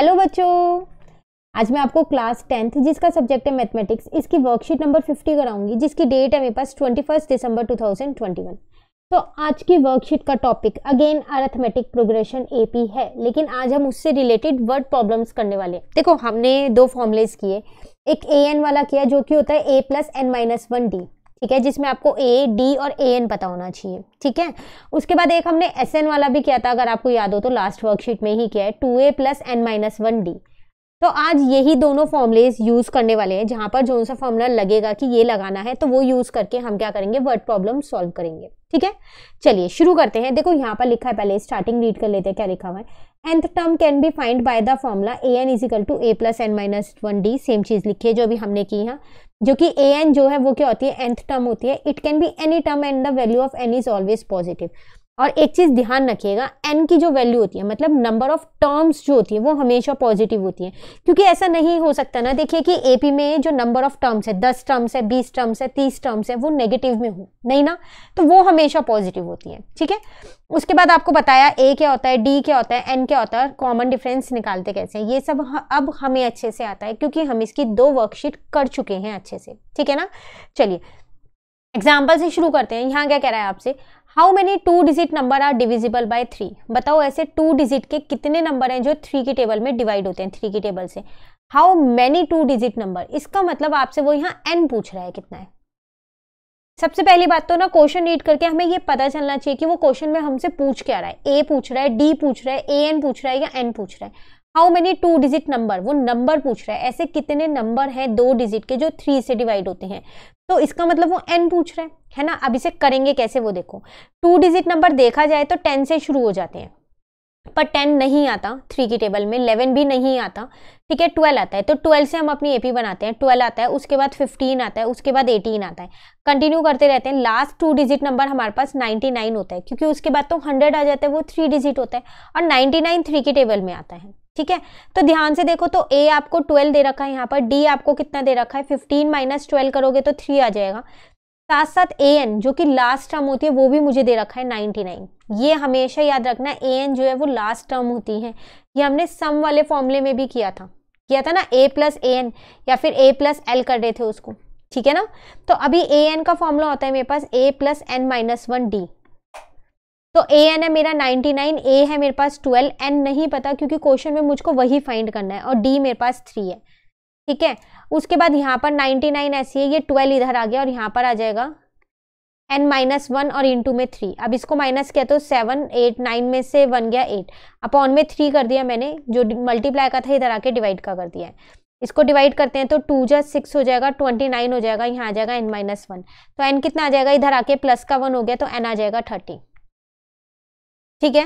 Hello बच्चों आज मैं आपको क्लास टेंथ जिसका सब्जेक्ट है मैथमेटिक्स इसकी वर्कशीट नंबर फिफ्टी कराऊंगी जिसकी डेट है मेरे पास twenty first December two thousand twenty one तो आज की वर्कशीट का topic again arithmetic progression AP है लेकिन आज हम उससे रिलेटेड वर्ड प्रॉब्लम्स करने वाले हैं देखो हमने दो फॉर्मुलेज किए एक ए एन वाला किया जो कि होता है a plus n minus one d ठीक है जिसमें आपको ए डी और ए एन पता होना चाहिए ठीक है उसके बाद एक हमने एस एन वाला भी किया था अगर आपको याद हो तो लास्ट वर्कशीट में ही किया है two a plus n minus one d तो आज यही दोनों फॉर्मुलेज यूज़ करने वाले हैं जहां पर जो सा फॉर्मूला लगेगा कि ये लगाना है तो वो यूज़ करके हम क्या करेंगे वर्ड प्रॉब्लम सॉल्व करेंगे ठीक है चलिए शुरू करते हैं देखो यहाँ पर लिखा है पहले स्टार्टिंग रीड कर लेते हैं क्या लिखा हुआ है nth term can be find by the formula a n equal to a plus n minus one d same चीज़ लिखी है जो अभी हमने की है जो कि ए एन जो है वो क्या होती है एंथ टर्म होती है it can be any term and the value of n is always positive और एक चीज़ ध्यान रखिएगा एन की जो वैल्यू होती है मतलब नंबर ऑफ टर्म्स जो होती है वो हमेशा पॉजिटिव होती है क्योंकि ऐसा नहीं हो सकता ना देखिए कि एपी में जो नंबर ऑफ टर्म्स है दस टर्म्स है बीस टर्म्स है तीस टर्म्स है वो नेगेटिव में हो नहीं ना तो वो हमेशा पॉजिटिव होती है ठीक है उसके बाद आपको बताया ए क्या होता है डी क्या होता है एन क्या होता है कॉमन डिफरेंस निकालते कैसे ये सब अब हमें अच्छे से आता है क्योंकि हम इसकी दो वर्कशीट कर चुके हैं अच्छे से ठीक है ना चलिए एग्जाम्पल से शुरू करते हैं यहाँ क्या कह रहा है आपसे how many two digit number are divisible by three बताओ ऐसे टू डिजिट के कितने नंबर हैं जो थ्री के टेबल में डिवाइड होते हैं थ्री की टेबल से how many two digit number इसका मतलब आपसे वो यहाँ एन पूछ रहा है कितना है सबसे पहली बात तो ना क्वेश्चन रीड करके हमें ये पता चलना चाहिए कि वो क्वेश्चन में हमसे पूछ क्या रहा है ए पूछ रहा है डी पूछ रहा है ए एन पूछ रहा है या एन पूछ रहा है how many two digit number वो नंबर पूछ रहा है ऐसे कितने नंबर हैं दो डिजिट के जो थ्री से डिवाइड होते हैं तो इसका मतलब वो एन पूछ रहा है है ना अब इसे करेंगे कैसे वो देखो टू डिजिट नंबर देखा जाए तो टेन से शुरू हो जाते हैं पर टेन नहीं आता थ्री की टेबल में इलेवन भी नहीं आता ठीक है ट्वेल्व आता है तो ट्वेल्व से हम अपनी एपी बनाते हैं ट्वेल्व आता है उसके बाद फिफ्टीन आता है उसके बाद एटीन आता है कंटिन्यू करते रहते हैं लास्ट टू डिजिट नंबर हमारे पास नाइन्टी नाइन होता है क्योंकि उसके बाद तो हंड्रेड आ जाता है वो थ्री डिजिट होता है और नाइन्टी नाइन थ्री की टेबल में आता है ठीक है तो ध्यान से देखो तो ए आपको ट्वेल्व दे रखा है यहाँ पर डी आपको कितना दे रखा है फिफ्टीन माइनस ट्वेल्व करोगे तो थ्री आ जाएगा साथ साथ ए एन जो कि लास्ट टर्म होती है वो भी मुझे दे रखा है नाइन्टी नाइन ये हमेशा याद रखना ए एन जो है वो लास्ट टर्म होती है ये हमने सम वाले फॉर्मूले में भी किया था किया था ना ए प्लस ए एन या फिर ए प्लस एल कर रहे थे उसको ठीक है ना तो अभी ए एन का फॉर्मूला होता है मेरे पास ए plus n minus one d तो ए एन है मेरा 99 ए है मेरे पास 12 एन नहीं पता क्योंकि क्वेश्चन में मुझको वही फाइंड करना है और डी मेरे पास थ्री है ठीक है उसके बाद यहाँ पर 99 ऐसी है ये 12 इधर आ गया और यहाँ पर आ जाएगा एन माइनस वन और इंटू में थ्री अब इसको माइनस किया तो सेवन एट नाइन में से वन गया एट अपॉन में थ्री कर दिया मैंने जो मल्टीप्लाई का था इधर आके डिवाइड का कर दिया है इसको डिवाइड करते हैं तो टू जा सिक्स हो जाएगा ट्वेंटी नाइन हो जाएगा यहाँ आ जाएगा एन माइनस वन तो एन कितना आ जाएगा इधर आके प्लस का वन हो गया तो एन आ जाएगा थर्टी ठीक है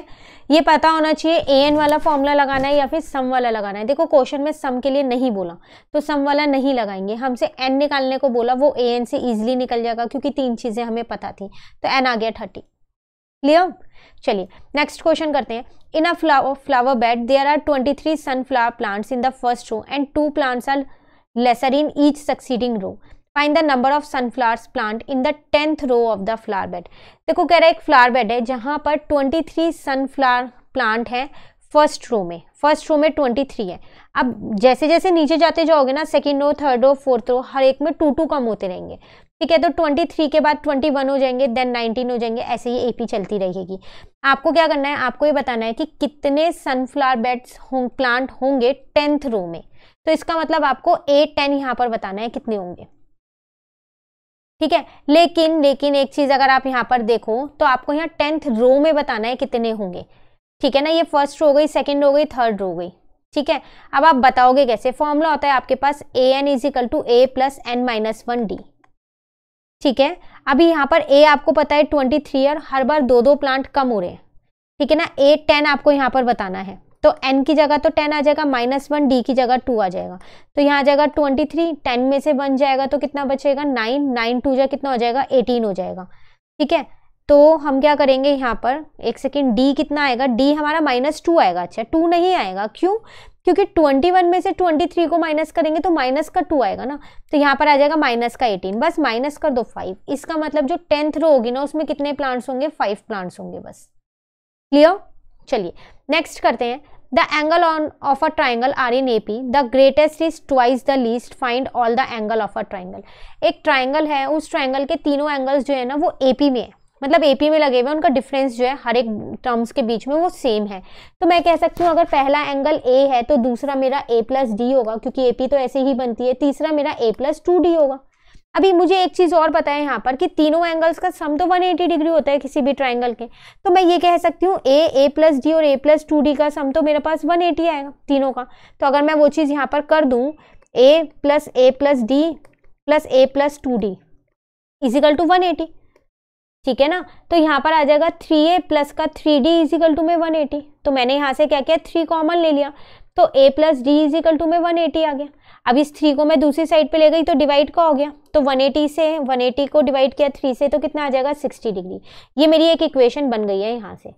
ये पता होना चाहिए ए एन वाला फॉर्मूला लगाना है या फिर सम वाला लगाना है देखो क्वेश्चन में सम के लिए नहीं बोला तो सम वाला नहीं लगाएंगे हमसे एन निकालने को बोला वो ए एन से इजिली निकल जाएगा क्योंकि तीन चीज़ें हमें पता थी तो एन आ गया थर्टी क्लियर चलिए नेक्स्ट क्वेश्चन करते हैं in a flower flower bed there are twenty three sunflower plants in the first row and two plants are lesser in each succeeding row find the number of sunflowers plant in the tenth row of the flower bed देखो कह रहा है एक flower bed है जहाँ पर twenty three sunflower plant है first row में फर्स्ट रो में ट्वेंटी थ्री है अब जैसे जैसे नीचे जाते जाओगे ना second row third row fourth row हर एक में टू टू कम होते रहेंगे ठीक है तो ट्वेंटी थ्री के बाद ट्वेंटी वन हो जाएंगे देन नाइनटीन हो जाएंगे ऐसे ही एपी चलती रहेगी आपको क्या करना है आपको ये बताना है कि कितने सनफ्लावर बेड्स होंग प्लांट होंगे टेंथ रो में तो इसका मतलब आपको एट टेन यहाँ पर बताना है कितने होंगे ठीक है लेकिन लेकिन एक चीज़ अगर आप यहाँ पर देखो तो आपको यहाँ टेंथ रो में बताना है कितने होंगे ठीक है ना ये फर्स्ट रो गई सेकेंड हो गई थर्ड रो हो गई ठीक है अब आप बताओगे कैसे फॉर्मूला होता है आपके पास a n is equal to a plus n minus one d ठीक है अभी यहाँ पर ए आपको पता है ट्वेंटी थ्री और हर बार दो दो प्लांट कम हो रहे हैं ठीक है ना ए टेन आपको यहाँ पर बताना है तो एन की जगह तो टेन आ जाएगा माइनस वन डी की जगह टू आ जाएगा तो यहाँ आ जाएगा ट्वेंटी थ्री टेन में से वन जाएगा तो कितना बचेगा नाइन नाइन टू जाए कितना हो जाएगा एटीन हो जाएगा ठीक है तो हम क्या करेंगे यहाँ पर एक सेकेंड डी कितना आएगा डी हमारा माइनस टू आएगा अच्छा टू नहीं आएगा क्यों क्योंकि ट्वेंटी वन में से ट्वेंटी थ्री को माइनस करेंगे तो माइनस का टू आएगा ना तो यहाँ पर आ जाएगा माइनस का एटीन बस माइनस कर दो फाइव इसका मतलब जो टेंथ रो होगी ना उसमें कितने प्लांट्स होंगे फाइव प्लांट्स होंगे बस क्लियर चलिए नेक्स्ट करते हैं the angle on of a triangle are in A P the greatest is twice the least find all the angle of a triangle एक ट्राइंगल है उस ट्राइंगल के तीनों एंगल्स जो है ना वो ए पी में है मतलब ए पी में लगे हुए उनका डिफरेंस जो है हर एक टर्म्स के बीच में वो सेम है तो मैं कह सकती हूँ अगर पहला एंगल ए है तो दूसरा मेरा ए प्लस डी होगा क्योंकि ए पी तो ऐसे ही बनती है तीसरा मेरा ए प्लस टू डी होगा अभी मुझे एक चीज़ और पता है यहाँ पर कि तीनों एंगल्स का सम तो 180 डिग्री होता है किसी भी ट्राइंगल के तो मैं ये कह सकती हूँ ए ए प्लस डी और ए प्लस टू डी का सम तो मेरे पास 180 आएगा तीनों का तो अगर मैं वो चीज़ यहाँ पर कर दूँ a plus a plus d plus a plus two d equal to one eighty ठीक है ना तो यहाँ पर आ जाएगा थ्री ए प्लस का थ्री डी इजिकल टू में वन एटी तो मैंने यहाँ से क्या किया थ्री कॉमन ले लिया तो a plus d equal to में वन एटी आ गया अब इस थ्री को मैं दूसरी साइड पे ले गई तो डिवाइड का हो गया तो 180 से 180 को डिवाइड किया थ्री से तो कितना आ जाएगा 60 डिग्री ये मेरी एक इक्वेशन बन गई है यहाँ से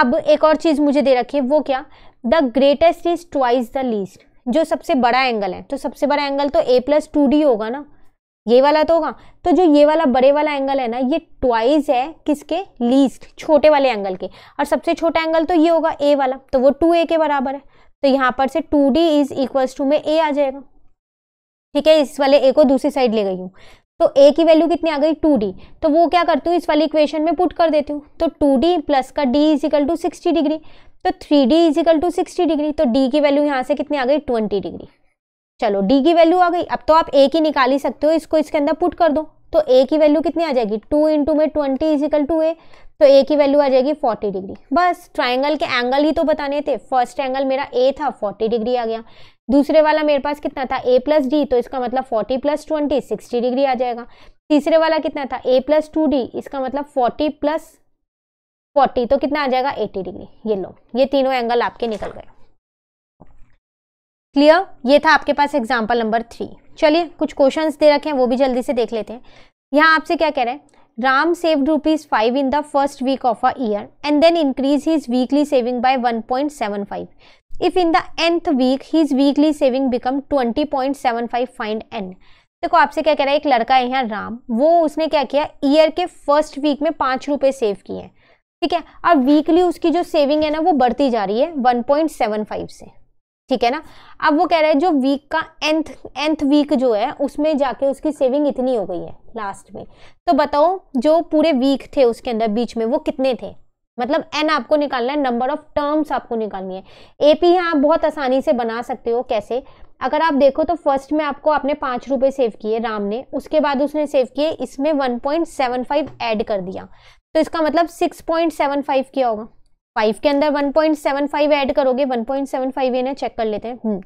अब एक और चीज़ मुझे दे रखी है वो क्या the greatest is twice the least जो सबसे बड़ा एंगल है तो सबसे बड़ा एंगल तो ए प्लस टू डी होगा ना ये वाला तो होगा तो जो ये वाला बड़े वाला एंगल है ना ये ट्वाइस है किसके लीस्ट छोटे वाले एंगल के और सबसे छोटा एंगल तो ये होगा ए वाला तो वो टू ए के बराबर है तो यहाँ पर से two d is equals to में ए आ जाएगा ठीक है इस वाले ए को दूसरी साइड ले गई हूँ तो ए की वैल्यू कितनी आ गई टू डी तो वो क्या करती हूँ इस वाली इक्वेशन में पुट कर देती हूँ तो टू डी प्लस का d equal to sixty degree तो three d equal to sixty degree तो डी की वैल्यू यहाँ से कितनी आ गई ट्वेंटी डिग्री चलो डी की वैल्यू आ गई अब तो आप ए की निकाल ही सकते हो इसको इसके अंदर पुट कर दो तो ए की वैल्यू कितनी आ जाएगी टू इंटू में ट्वेंटी इजिकल टू ए तो ए की वैल्यू आ जाएगी 40 डिग्री बस ट्राइंगल के एंगल ही तो बताने थे फर्स्ट एंगल मेरा ए था 40 डिग्री आ गया दूसरे वाला मेरे पास कितना था ए प्लस डी तो इसका मतलब 40 प्लस ट्वेंटी सिक्सटी डिग्री आ जाएगा तीसरे वाला कितना था ए प्लस टू डी इसका मतलब 40 प्लस फोर्टी तो कितना आ जाएगा 80 डिग्री ये लो ये तीनों एंगल आपके निकल गए क्लियर ये था आपके पास एग्जाम्पल नंबर थ्री चलिए कुछ क्वेश्चन दे रखे हैं वो भी जल्दी से देख लेते हैं यहाँ आपसे क्या कह रहे हैं Ram saved rupees 5 in the first week of a year and then increased his weekly saving by 1.75. If in the nth week his weekly saving become 20.75 find n. देखो आपसे क्या कह रहा है एक लड़का है यहाँ राम वो उसने क्या किया ईयर के फर्स्ट वीक में पाँच रुपये सेव किए ठीक है अब वीकली उसकी जो सेविंग है ना वो बढ़ती जा रही है 1.75 से ठीक है ना अब वो कह रहा है जो वीक का एंथ एंथ वीक जो है उसमें जाके उसकी सेविंग इतनी हो गई है लास्ट में तो बताओ जो पूरे वीक थे उसके अंदर बीच में वो कितने थे मतलब एन आपको निकालना है नंबर ऑफ टर्म्स आपको निकालनी है ए पी यहाँ आप बहुत आसानी से बना सकते हो कैसे अगर आप देखो तो फर्स्ट में आपको आपने पाँच रुपये सेव किए राम ने उसके बाद उसने सेव किए इसमें one point seven five add कर दिया तो इसका मतलब सिक्स पॉइंट सेवन फाइव क्या होगा फाइव के अंदर one point seven five add करोगे वन पॉइंट सेवन फाइव ये ना चेक कर लेते हैं हम्म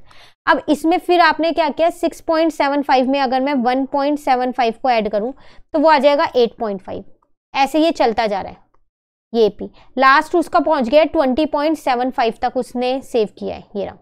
अब इसमें फिर आपने क्या किया सिक्स पॉइंट सेवन फाइव में अगर मैं वन पॉइंट सेवन फाइव को ऐड करूँ तो वो आ जाएगा एट पॉइंट फाइव ऐसे ये चलता जा रहा है ये पी लास्ट उसका पहुंच गया ट्वेंटी पॉइंट सेवन फाइव तक उसने सेव किया है ये रहा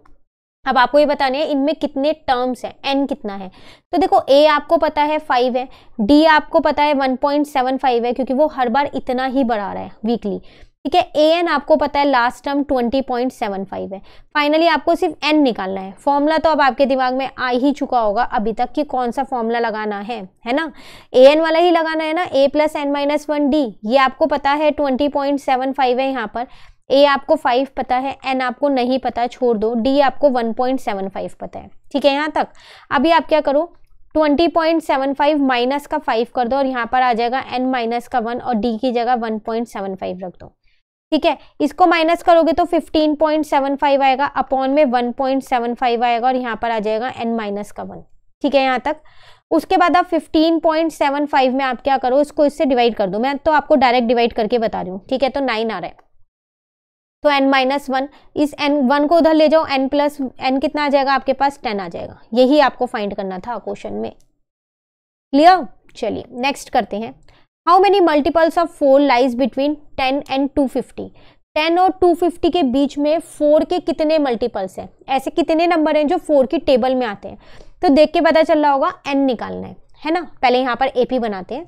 अब आपको ये बताने हैं इनमें कितने टर्म्स हैं एन कितना है तो देखो ए आपको पता है फाइव है डी आपको पता है वन पॉइंट सेवन फाइव है क्योंकि वो हर बार इतना ही बढ़ा रहा है वीकली ठीक है ए एन आपको पता है last term twenty point seven five है फाइनली आपको सिर्फ एन निकालना है फॉर्मूला तो अब आपके दिमाग में आ ही चुका होगा अभी तक कि कौन सा फॉर्मूला लगाना है है ना ए एन वाला ही लगाना है ना a plus n minus one d ये आपको पता है ट्वेंटी पॉइंट सेवन फाइव है यहाँ पर ए आपको फाइव पता है एन आपको नहीं पता छोड़ दो डी आपको वन पॉइंट सेवन फाइव पता है ठीक है यहाँ तक अभी आप क्या करो 20.75 माइनस का 5 कर दो और यहाँ पर आ जाएगा n माइनस का 1 और d की जगह 1.75 रख दो ठीक है इसको माइनस करोगे तो 15.75 आएगा अपॉन में 1.75 आएगा और यहाँ पर आ जाएगा n माइनस का वन ठीक है यहाँ तक उसके बाद आप 15.75 में आप क्या करो इसको इससे डिवाइड कर दो मैं तो आपको डायरेक्ट डिवाइड करके बता रही हूँ ठीक है तो नाइन आ रहा है तो n माइनस वन इस n वन को उधर ले जाओ n प्लस एन कितना आ जाएगा आपके पास टेन आ जाएगा यही आपको फाइंड करना था क्वेश्चन में क्लियर चलिए नेक्स्ट करते हैं how many multiples of four lies between ten and two fifty ten और टू फिफ्टी के बीच में फोर के कितने मल्टीपल्स हैं ऐसे कितने नंबर हैं जो फोर की टेबल में आते हैं तो देख के पता चल रहा होगा एन निकालना है है ना पहले यहाँ पर ए पी बनाते हैं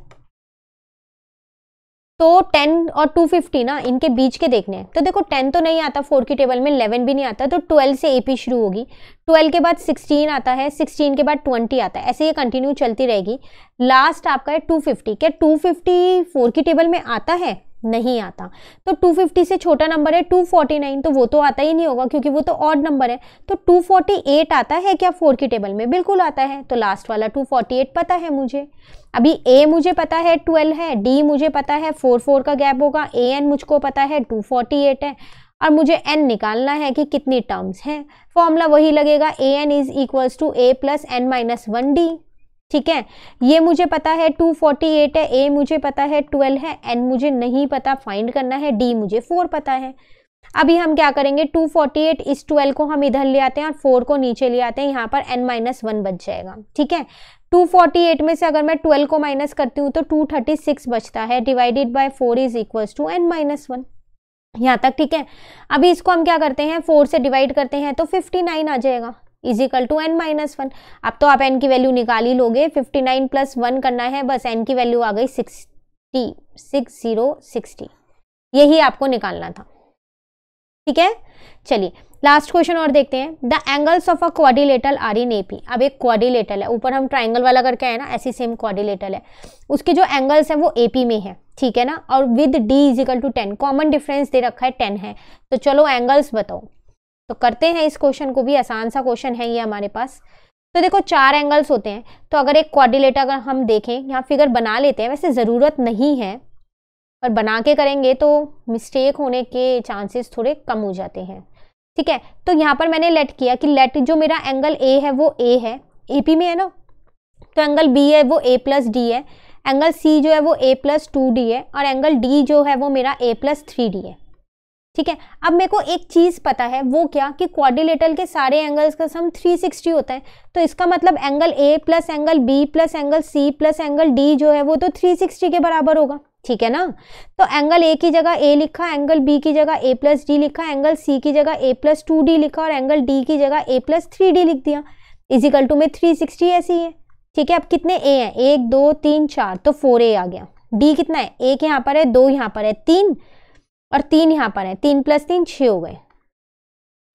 तो टेन और टू फिफ्टी ना इनके बीच के देखने हैं तो देखो टेन तो नहीं आता फोर की टेबल में इलेवन भी नहीं आता तो ट्वेल्व से ए पी शुरू होगी ट्वेल्व के बाद सिक्सटीन आता है सिक्सटीन के बाद ट्वेंटी आता है ऐसे ये कंटिन्यू चलती रहेगी लास्ट आपका है टू फिफ्टी क्या टू फिफ्टी फोर की टेबल में आता है नहीं आता तो 250 से छोटा नंबर है 249 तो वो तो आता ही नहीं होगा क्योंकि वो तो ऑड नंबर है तो 248 आता है क्या फोर की टेबल में बिल्कुल आता है तो लास्ट वाला 248 पता है मुझे अभी ए मुझे पता है 12 है डी मुझे पता है फोर फोर का गैप होगा ए एन मुझको पता है 248 है और मुझे एन निकालना है कि कितनी टर्म्स हैं फॉर्मूला वही लगेगा a n is equals to a plus n minus one d ठीक है ये मुझे पता है 248 है ए मुझे पता है 12 है एन मुझे नहीं पता फाइंड करना है डी मुझे 4 पता है अभी हम क्या करेंगे 248 इस 12 को हम इधर ले आते हैं और 4 को नीचे ले आते हैं यहाँ पर एन माइनस वन बच जाएगा ठीक है 248 में से अगर मैं 12 को माइनस करती हूँ तो 236 बचता है divided by 4 is equal to n minus one यहाँ तक ठीक है अभी इसको हम क्या करते हैं 4 से डिवाइड करते हैं तो 59 आ जाएगा is equal to n minus one अब तो आप एन की वैल्यू निकाल ही लोगे फिफ्टी नाइन प्लस वन करना है बस एन की वैल्यू आ गई सिक्सटी सिक्स जीरो सिक्सटी यही आपको निकालना था ठीक है चलिए लास्ट क्वेश्चन और देखते हैं the angles of a quadrilateral are in A P अब एक क्वाडिलेटल है ऊपर हम ट्राइंगल वाला करके आए ना ऐसी सेम क्वाडिलेटल है उसके जो एंगल्स हैं वो ए में है ठीक है ना और with d equal to ten common difference दे रखा है टेन है तो चलो एंगल्स बताओ तो करते हैं इस क्वेश्चन को भी आसान सा क्वेश्चन है ये हमारे पास तो देखो चार एंगल्स होते हैं तो अगर एक क्वाड्रिलेटर अगर हम देखें यहाँ फिगर बना लेते हैं वैसे ज़रूरत नहीं है और बना के करेंगे तो मिस्टेक होने के चांसेस थोड़े कम हो जाते हैं ठीक है तो यहाँ पर मैंने लेट किया कि लेट जो मेरा एंगल ए है वो ए है ए पी में है ना तो एंगल बी है वो ए प्लस डी है एंगल सी जो है वो ए प्लस टू डी है और एंगल डी जो है वो मेरा ए प्लस थ्री डी है ठीक है अब मेरे को एक चीज़ पता है वो क्या कि क्वाड्रिलेटरल के सारे एंगल्स का सम 360 होता है तो इसका मतलब angle A plus angle B plus angle C plus angle D जो है वो तो 360 के बराबर होगा ठीक है ना तो एंगल ए की जगह ए लिखा एंगल बी की जगह ए प्लस डी लिखा एंगल सी की जगह ए प्लस टू डी लिखा और एंगल डी की जगह ए प्लस थ्री डी लिख दिया इजिकल टू में थ्री सिक्सटी ऐसी है ठीक है अब कितने ए हैं एक दो तीन चार तो फोर ए आ गया डी कितना है एक यहाँ पर है दो यहाँ पर है तीन और तीन यहाँ पर है तीन प्लस तीन छः हो गए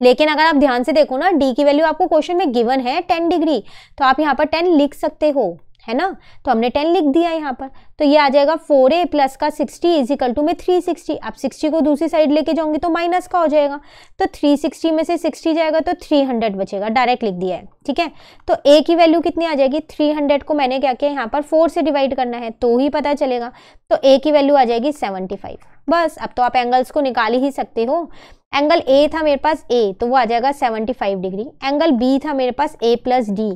लेकिन अगर आप ध्यान से देखो ना डी की वैल्यू आपको क्वेश्चन में गिवन है टेन डिग्री तो आप यहाँ पर टेन लिख सकते हो है ना तो हमने टेन लिख दिया यहाँ पर तो ये आ जाएगा फोर ए प्लस का सिक्सटी इजिकल टू में थ्री सिक्सटी आप सिक्सटी को दूसरी साइड लेके जाऊंगी तो माइनस का हो जाएगा तो थ्री सिक्सटी में से सिक्सटी जाएगा तो थ्री हंड्रेड बचेगा डायरेक्ट लिख दिया है ठीक है तो ए की वैल्यू कितनी आ जाएगी थ्री हंड्रेड को मैंने क्या किया यहाँ पर फोर से डिवाइड करना है तो ही पता चलेगा तो ए की वैल्यू आ जाएगी सेवेंटी फाइव बस अब तो आप एंगल्स को निकाल ही सकते हो एंगल ए था मेरे पास ए तो वो आ जाएगा seventy five degree angle B था मेरे पास ए प्लस डी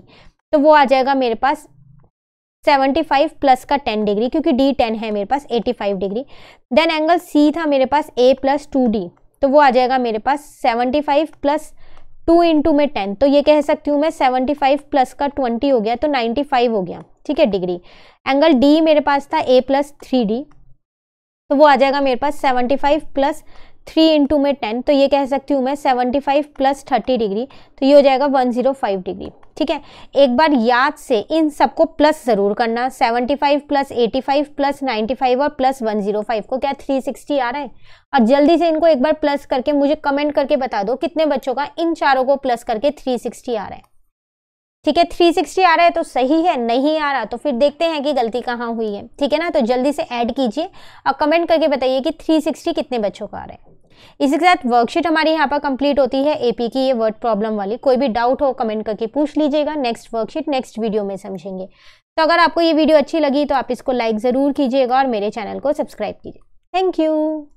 तो वो आ जाएगा मेरे पास 75 प्लस का 10 डिग्री क्योंकि डी 10 है मेरे पास 85 डिग्री देन एंगल सी था मेरे पास ए प्लस टू डी तो वो आ जाएगा मेरे पास 75 प्लस टू इंटू में टेन तो ये कह सकती हूँ मैं 75 प्लस का 20 हो गया तो 95 हो गया ठीक है डिग्री एंगल डी मेरे पास था ए प्लस थ्री डी तो वो आ जाएगा मेरे पास 75 प्लस थ्री इंटू में टेन तो ये कह सकती हूँ मैं seventy five plus thirty degree तो ये हो जाएगा वन जीरो फाइव डिग्री ठीक है एक बार याद से इन सबको प्लस ज़रूर करना seventy five plus eighty five plus ninety five और प्लस वन जीरो फाइव को क्या थ्री सिक्सटी आ रहा है और जल्दी से इनको एक बार प्लस करके मुझे कमेंट करके बता दो कितने बच्चों का इन चारों को प्लस करके थ्री सिक्सटी आ रहा है ठीक है थ्री सिक्सटी आ रहा है तो सही है नहीं आ रहा तो फिर देखते हैं कि गलती कहाँ हुई है ठीक है ना तो जल्दी से ऐड कीजिए और कमेंट करके बताइए कि थ्री सिक्सटी कितने बच्चों का आ रहा है इसी के साथ वर्कशीट हमारी यहाँ पर कंप्लीट होती है एपी की ये वर्ड प्रॉब्लम वाली कोई भी डाउट हो कमेंट करके पूछ लीजिएगा नेक्स्ट वर्कशीट नेक्स्ट वीडियो में समझेंगे तो अगर आपको ये वीडियो अच्छी लगी तो आप इसको लाइक ज़रूर कीजिएगा और मेरे चैनल को सब्सक्राइब कीजिए थैंक यू